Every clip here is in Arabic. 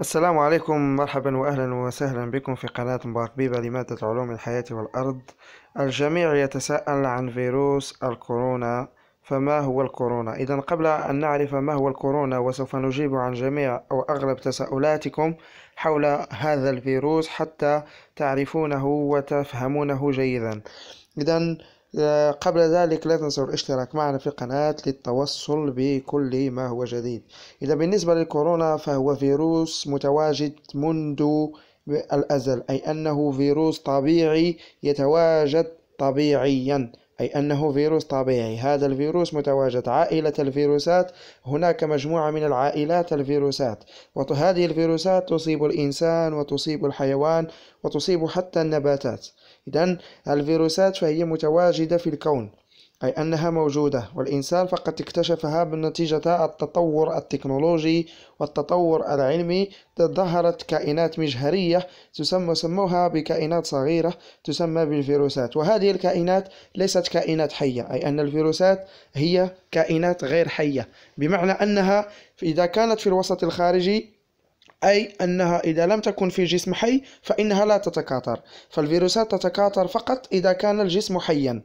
السلام عليكم مرحبا واهلا وسهلا بكم في قناة مبارك بيبا لمادة علوم الحياة والأرض الجميع يتساءل عن فيروس الكورونا فما هو الكورونا؟ إذا قبل أن نعرف ما هو الكورونا وسوف نجيب عن جميع أو أغلب تساؤلاتكم حول هذا الفيروس حتى تعرفونه وتفهمونه جيدا إذا آه، قبل ذلك لا تنسوا الاشتراك معنا في القناة للتوصل بكل ما هو جديد إذا بالنسبة للكورونا فهو فيروس متواجد منذ الأزل أي أنه فيروس طبيعي يتواجد طبيعيا أي أنه فيروس طبيعي هذا الفيروس متواجد عائلة الفيروسات هناك مجموعة من العائلات الفيروسات وهذه الفيروسات تصيب الإنسان وتصيب الحيوان وتصيب حتى النباتات إذا الفيروسات فهي متواجدة في الكون أي أنها موجودة والإنسان فقد اكتشفها بالنتيجة التطور التكنولوجي والتطور العلمي تظهرت كائنات مجهرية تسمى سموها بكائنات صغيرة تسمى بالفيروسات وهذه الكائنات ليست كائنات حية أي أن الفيروسات هي كائنات غير حية بمعنى أنها إذا كانت في الوسط الخارجي أي أنها إذا لم تكن في جسم حي فإنها لا تتكاثر فالفيروسات تتكاثر فقط إذا كان الجسم حيا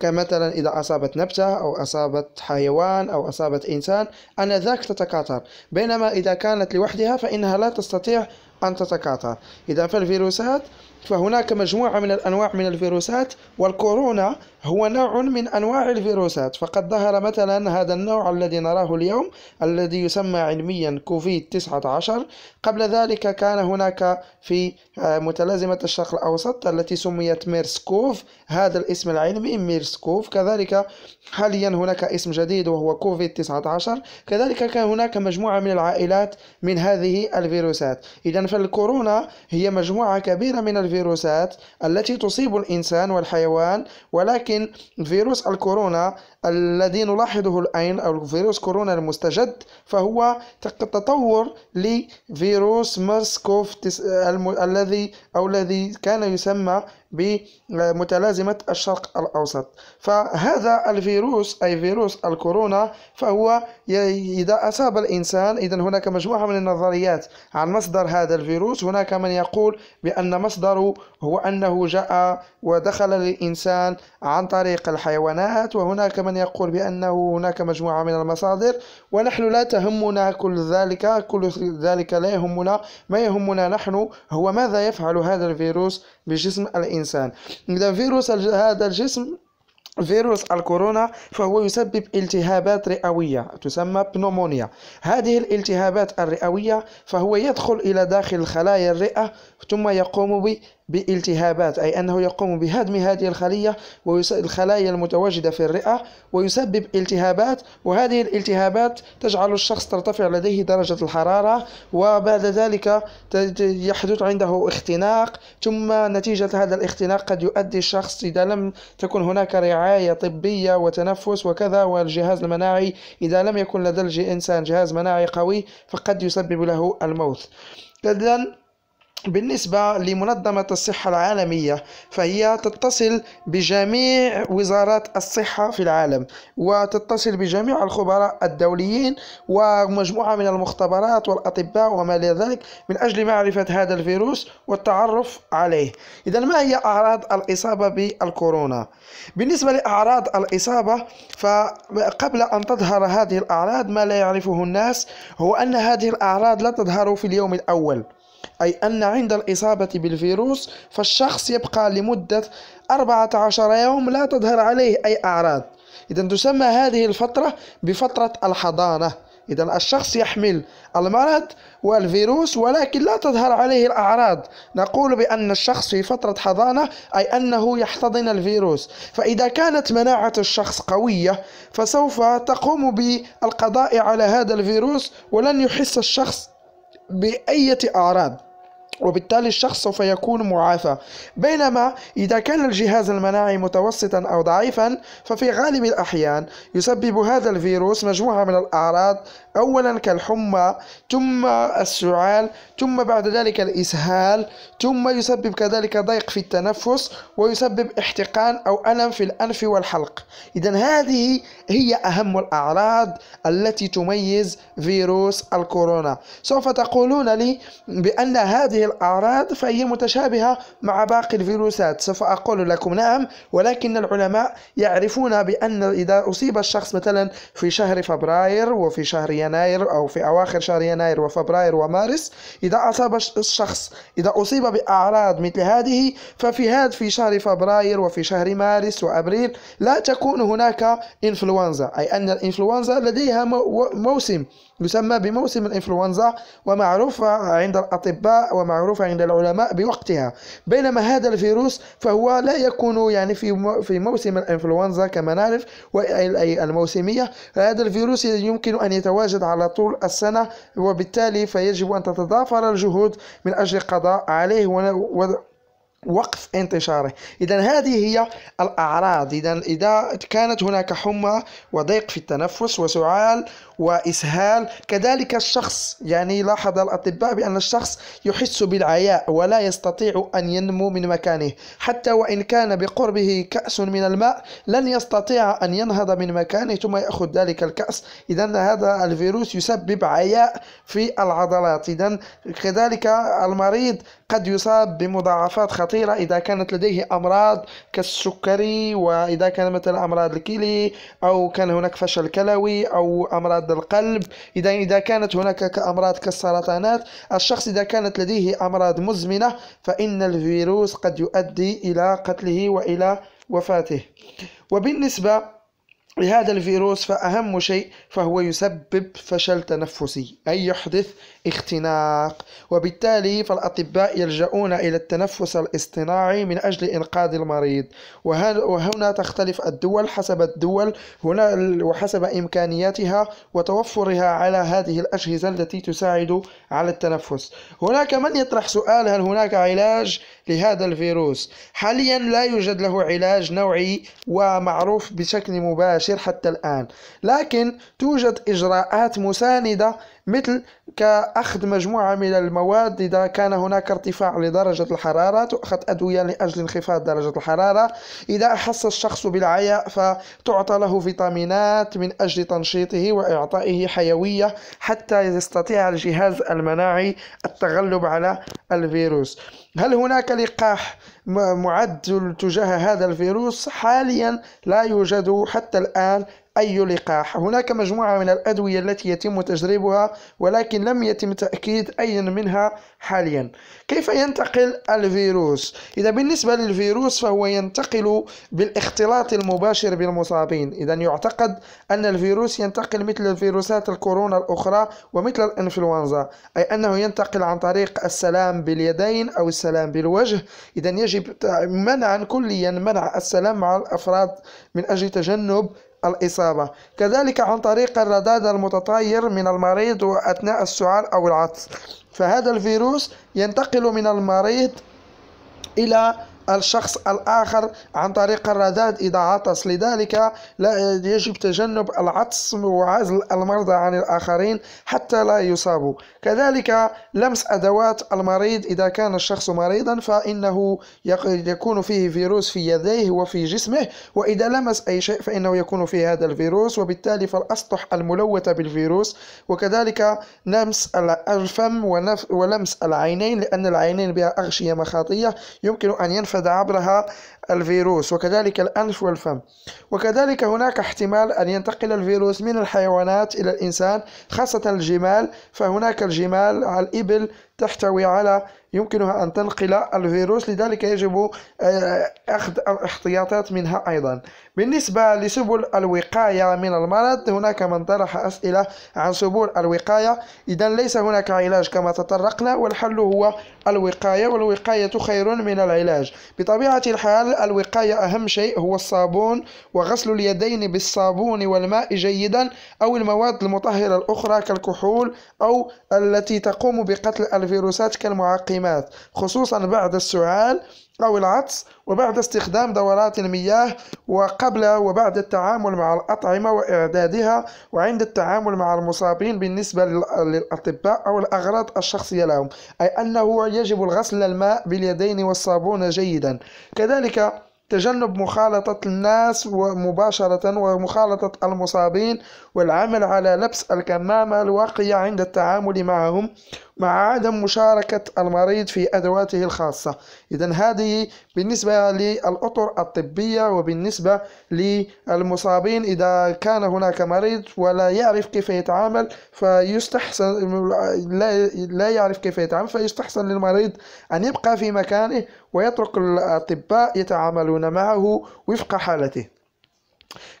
كمثلا إذا أصابت نبتة أو أصابت حيوان أو أصابت إنسان أنذاك تتكاثر بينما إذا كانت لوحدها فإنها لا تستطيع أن تتكاثر إذا فالفيروسات فهناك مجموعة من الأنواع من الفيروسات والكورونا هو نوع من أنواع الفيروسات فقد ظهر مثلا هذا النوع الذي نراه اليوم الذي يسمى علميا كوفيد 19 قبل ذلك كان هناك في آه، متلازمة الشرق الأوسط التي سميت ميرسكوف هذا الاسم العلمي ميرسكوف كذلك حاليا هناك اسم جديد وهو كوفيد 19 كذلك كان هناك مجموعة من العائلات من هذه الفيروسات إذا فالكورونا هي مجموعة كبيرة من الفيروسات التي تصيب الإنسان والحيوان ولكن فيروس الكورونا الذي نلاحظه الآن أو فيروس كورونا المستجد فهو تطور لفيروس مارسكوف الذي أو الذي كان يسمى بمتلازمة الشرق الأوسط فهذا الفيروس أي فيروس الكورونا فهو إذا أصاب الإنسان إذا هناك مجموعة من النظريات عن مصدر هذا الفيروس هناك من يقول بأن مصدره هو أنه جاء ودخل للإنسان عن طريق الحيوانات وهناك من يقول بأنه هناك مجموعة من المصادر ونحن لا تهمنا كل ذلك كل ذلك لا يهمنا ما يهمنا نحن هو ماذا يفعل هذا الفيروس بجسم الإنسان إذا فيروس هذا الجسم فيروس الكورونا فهو يسبب التهابات رئوية تسمى بنومونيا هذه الالتهابات الرئوية فهو يدخل إلى داخل خلايا الرئة ثم يقوم بالتهابات أي أنه يقوم بهدم هذه الخلية الخلايا المتواجدة في الرئة ويسبب التهابات وهذه الالتهابات تجعل الشخص ترتفع لديه درجة الحرارة وبعد ذلك يحدث عنده اختناق ثم نتيجة هذا الاختناق قد يؤدي الشخص إذا لم تكن هناك رعاية طبية وتنفس وكذا والجهاز المناعي إذا لم يكن لدى الإنسان جهاز مناعي قوي فقد يسبب له الموت إذن بالنسبة لمنظمة الصحة العالمية فهي تتصل بجميع وزارات الصحة في العالم وتتصل بجميع الخبراء الدوليين ومجموعة من المختبرات والأطباء وما إلى ذلك من أجل معرفة هذا الفيروس والتعرف عليه إذا ما هي أعراض الإصابة بالكورونا؟ بالنسبة لأعراض الإصابة فقبل أن تظهر هذه الأعراض ما لا يعرفه الناس هو أن هذه الأعراض لا تظهر في اليوم الأول أي أن عند الإصابة بالفيروس فالشخص يبقى لمدة 14 يوم لا تظهر عليه أي أعراض إذا تسمى هذه الفترة بفترة الحضانة إذا الشخص يحمل المرض والفيروس ولكن لا تظهر عليه الأعراض نقول بأن الشخص في فترة حضانة أي أنه يحتضن الفيروس فإذا كانت مناعة الشخص قوية فسوف تقوم بالقضاء على هذا الفيروس ولن يحس الشخص بأية أعراض وبالتالي الشخص سوف يكون معافى بينما إذا كان الجهاز المناعي متوسطا أو ضعيفا ففي غالب الأحيان يسبب هذا الفيروس مجموعة من الأعراض أولا كالحمى ثم السعال ثم بعد ذلك الإسهال ثم يسبب كذلك ضيق في التنفس ويسبب احتقان أو ألم في الأنف والحلق إذا هذه هي أهم الأعراض التي تميز فيروس الكورونا سوف تقولون لي بأن هذه الأعراض فهي متشابهة مع باقي الفيروسات سوف أقول لكم نعم ولكن العلماء يعرفون بأن إذا أصيب الشخص مثلا في شهر فبراير وفي شهر يناير يناير أو في أواخر شهر يناير وفبراير ومارس إذا أصاب الشخص إذا أصيب بأعراض مثل هذه ففي هذا في شهر فبراير وفي شهر مارس وأبريل لا تكون هناك إنفلونزا أي أن الإنفلونزا لديها موسم يسمى بموسم الإنفلونزا ومعروفة عند الأطباء ومعروفة عند العلماء بوقتها بينما هذا الفيروس فهو لا يكون يعني في في موسم الإنفلونزا كما نعرف الموسمية هذا الفيروس يمكن أن يتواجد تتواجد على طول السنة وبالتالي فيجب أن تتضافر الجهود من أجل القضاء عليه وقف انتشاره إذا هذه هي الأعراض إذا إذا كانت هناك حمى وضيق في التنفس وسعال وإسهال كذلك الشخص يعني لاحظ الأطباء بأن الشخص يحس بالعياء ولا يستطيع أن ينمو من مكانه حتى وإن كان بقربه كأس من الماء لن يستطيع أن ينهض من مكانه ثم يأخذ ذلك الكأس إذا هذا الفيروس يسبب عياء في العضلات إذا كذلك المريض قد يصاب بمضاعفات خطيرة إذا كانت لديه أمراض كالسكري وإذا كان مثلا أمراض الكلي أو كان هناك فشل كلوي أو أمراض القلب إذا إذا كانت هناك أمراض كالسرطانات الشخص إذا كانت لديه أمراض مزمنة فإن الفيروس قد يؤدي إلى قتله وإلى وفاته وبالنسبة لهذا الفيروس فأهم شيء فهو يسبب فشل تنفسي أي يحدث اختناق وبالتالي فالأطباء يلجؤون إلى التنفس الاصطناعي من أجل إنقاذ المريض وهنا تختلف الدول حسب الدول هنا وحسب إمكانياتها وتوفرها على هذه الأجهزة التي تساعد على التنفس هناك من يطرح سؤال هل هناك علاج لهذا الفيروس حاليا لا يوجد له علاج نوعي ومعروف بشكل مباشر حتى الآن لكن توجد إجراءات مساندة مثل كأخذ مجموعة من المواد إذا كان هناك ارتفاع لدرجة الحرارة تؤخذ أدوية لأجل انخفاض درجة الحرارة إذا أحس الشخص بالعياء فتعطى له فيتامينات من أجل تنشيطه وإعطائه حيوية حتى يستطيع الجهاز المناعي التغلب على الفيروس هل هناك لقاح معد تجاه هذا الفيروس حاليا لا يوجد حتى الآن أي لقاح هناك مجموعة من الأدوية التي يتم تجربها ولكن لم يتم تأكيد أي منها حاليا كيف ينتقل الفيروس؟ إذا بالنسبة للفيروس فهو ينتقل بالاختلاط المباشر بالمصابين إذا يعتقد أن الفيروس ينتقل مثل الفيروسات الكورونا الأخرى ومثل الإنفلونزا أي أنه ينتقل عن طريق السلام السلام باليدين أو السلام بالوجه إذا يجب منعا كليا منع السلام مع الأفراد من أجل تجنب الإصابة كذلك عن طريق الرداد المتطاير من المريض أثناء السعال أو العطس فهذا الفيروس ينتقل من المريض إلى الشخص الآخر عن طريق الرذاذ إذا عطس لذلك لا يجب تجنب العطس وعزل المرضى عن الآخرين حتى لا يصابوا كذلك لمس أدوات المريض إذا كان الشخص مريضا فإنه يكون فيه فيروس في يديه وفي جسمه وإذا لمس أي شيء فإنه يكون فيه هذا الفيروس وبالتالي فالأسطح الملوثة بالفيروس وكذلك لمس الفم ولمس العينين لأن العينين بها أغشية مخاطية يمكن أن ينفذ يتجسد عبرها الفيروس وكذلك الأنف والفم وكذلك هناك احتمال أن ينتقل الفيروس من الحيوانات إلى الإنسان خاصة الجمال فهناك الجمال على الإبل تحتوي على يمكنها أن تنقل الفيروس لذلك يجب آه، أخذ الاحتياطات منها أيضا بالنسبة لسبل الوقاية من المرض هناك من طرح أسئلة عن سبل الوقاية إذا ليس هناك علاج كما تطرقنا والحل هو الوقاية والوقاية خير من العلاج بطبيعة الحال الوقاية أهم شيء هو الصابون وغسل اليدين بالصابون والماء جيدا أو المواد المطهرة الأخرى كالكحول أو التي تقوم بقتل الفيروسات كالمعقمات خصوصا بعد السعال أو العطس وبعد استخدام دورات المياه وقبل وبعد التعامل مع الأطعمة وإعدادها وعند التعامل مع المصابين بالنسبة للأطباء أو الأغراض الشخصية لهم أي أنه يجب الغسل الماء باليدين والصابون جيدا كذلك تجنب مخالطة الناس مباشرة ومخالطة المصابين والعمل على لبس الكمامة الواقية عند التعامل معهم مع عدم مشاركة المريض في أدواته الخاصة إذا هذه بالنسبة للأطر الطبية وبالنسبة للمصابين إذا كان هناك مريض ولا يعرف كيف يتعامل فيستحسن لا, لا يعرف كيف يتعامل فيستحسن للمريض أن يبقى في مكانه ويترك الأطباء يتعاملون معه وفق حالته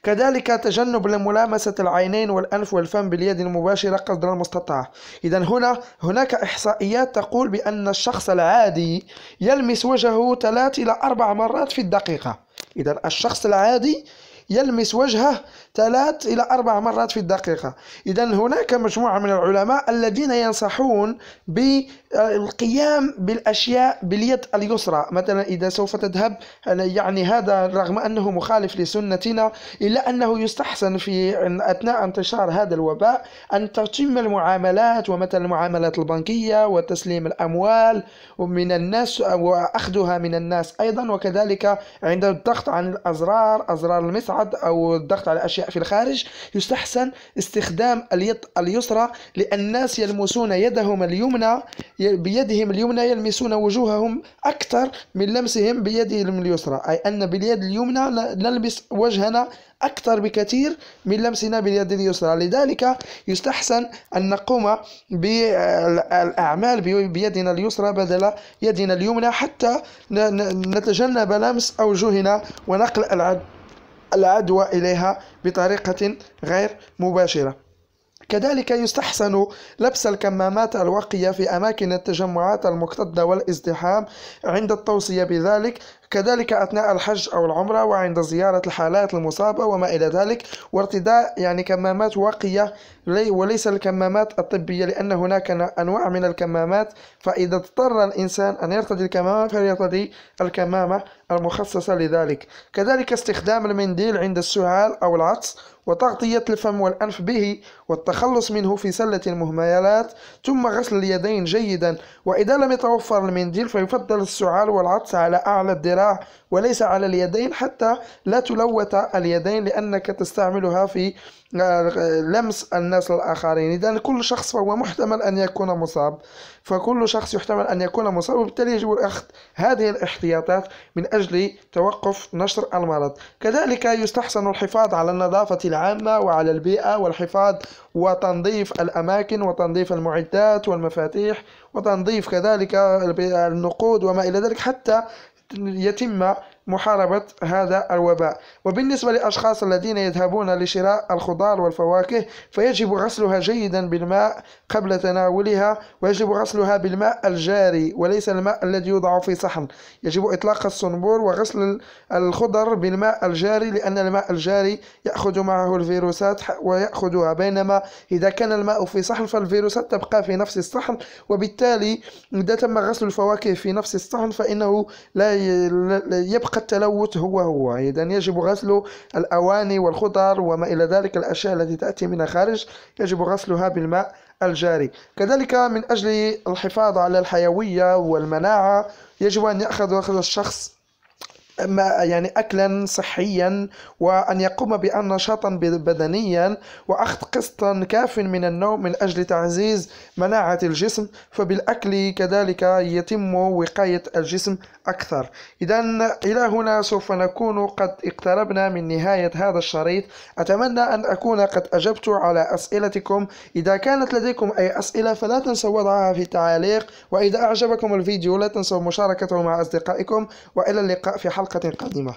كذلك تجنب لملامسة العينين والأنف والفم باليد المباشرة قدر المستطاع إذا هنا هناك إحصائيات تقول بأن الشخص العادي يلمس وجهه ثلاث إلى أربع مرات في الدقيقة إذا الشخص العادي يلمس وجهه ثلاث إلى أربع مرات في الدقيقة إذا هناك مجموعة من العلماء الذين ينصحون بالقيام بالأشياء باليد اليسرى مثلا إذا سوف تذهب يعني هذا رغم أنه مخالف لسنتنا إلا أنه يستحسن في أثناء انتشار هذا الوباء أن تتم المعاملات ومثلا المعاملات البنكية وتسليم الأموال من الناس وأخذها من الناس أيضا وكذلك عند الضغط عن الأزرار أزرار المسعى بعض أو الضغط على أشياء في الخارج يستحسن استخدام اليد اليسرى لأن الناس يلمسون يدهم اليمنى بيدهم اليمنى يلمسون وجوههم أكثر من لمسهم بيدهم اليسرى أي أن باليد اليمنى نلمس وجهنا أكثر بكثير من لمسنا باليد اليسرى لذلك يستحسن أن نقوم بالأعمال بيدنا اليسرى بدل يدنا اليمنى حتى نتجنب لمس أوجهنا ونقل العدد العدوى إليها بطريقة غير مباشرة كذلك يستحسن لبس الكمامات الواقية في أماكن التجمعات المكتظة والازدحام عند التوصية بذلك كذلك أثناء الحج أو العمرة وعند زيارة الحالات المصابة وما إلى ذلك وارتداء يعني كمامات واقية وليس الكمامات الطبية لأن هناك أنواع من الكمامات فإذا اضطر الإنسان أن يرتدي الكمامة فليرتدي الكمامة المخصصة لذلك كذلك استخدام المنديل عند السعال أو العطس وتغطية الفم والأنف به والتخلص منه في سلة المهملات ثم غسل اليدين جيدا وإذا لم يتوفر المنديل فيفضل السعال والعطس على أعلى الدرجة الذراع وليس على اليدين حتى لا تلوث اليدين لأنك تستعملها في آه، لمس الناس الآخرين إذا كل شخص فهو محتمل أن يكون مصاب فكل شخص يحتمل أن يكون مصاب وبالتالي يجب أخذ هذه الاحتياطات من أجل توقف نشر المرض كذلك يستحسن الحفاظ على النظافة العامة وعلى البيئة والحفاظ وتنظيف الأماكن وتنظيف المعدات والمفاتيح وتنظيف كذلك النقود وما إلى ذلك حتى يتم محاربة هذا الوباء وبالنسبة للأشخاص الذين يذهبون لشراء الخضار والفواكه فيجب غسلها جيدا بالماء قبل تناولها ويجب غسلها بالماء الجاري وليس الماء الذي يوضع في صحن يجب إطلاق الصنبور وغسل الخضر بالماء الجاري لأن الماء الجاري يأخذ معه الفيروسات ويأخذها بينما إذا كان الماء في صحن فالفيروسات تبقى في نفس الصحن وبالتالي إذا تم غسل الفواكه في نفس الصحن فإنه لا يبقى التلوث هو هو إذا يجب غسل الأواني والخضر وما إلى ذلك الأشياء التي تأتي من الخارج يجب غسلها بالماء الجاري كذلك من أجل الحفاظ على الحيوية والمناعة يجب أن يأخذ الشخص ما يعني أكلا صحيا وأن يقوم نشاطا بدنيا وأخذ قسط كاف من النوم من أجل تعزيز مناعة الجسم فبالأكل كذلك يتم وقاية الجسم أكثر إذا إلى هنا سوف نكون قد اقتربنا من نهاية هذا الشريط أتمنى أن أكون قد أجبت على أسئلتكم إذا كانت لديكم أي أسئلة فلا تنسوا وضعها في التعليق وإذا أعجبكم الفيديو لا تنسوا مشاركته مع أصدقائكم وإلى اللقاء في حلقة Cadê